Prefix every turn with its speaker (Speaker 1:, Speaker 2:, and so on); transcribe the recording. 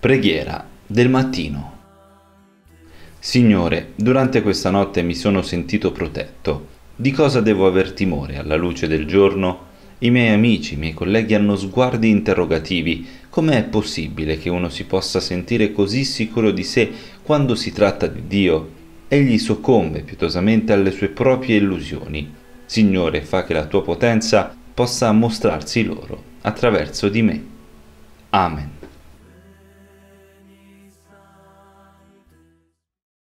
Speaker 1: Preghiera del mattino. Signore, durante questa notte mi sono sentito protetto. Di cosa devo aver timore alla luce del giorno? I miei amici, i miei colleghi hanno sguardi interrogativi. Com'è possibile che uno si possa sentire così sicuro di sé quando si tratta di Dio? Egli soccombe pietosamente alle sue proprie illusioni. Signore, fa che la tua potenza possa mostrarsi loro attraverso di me. Amen.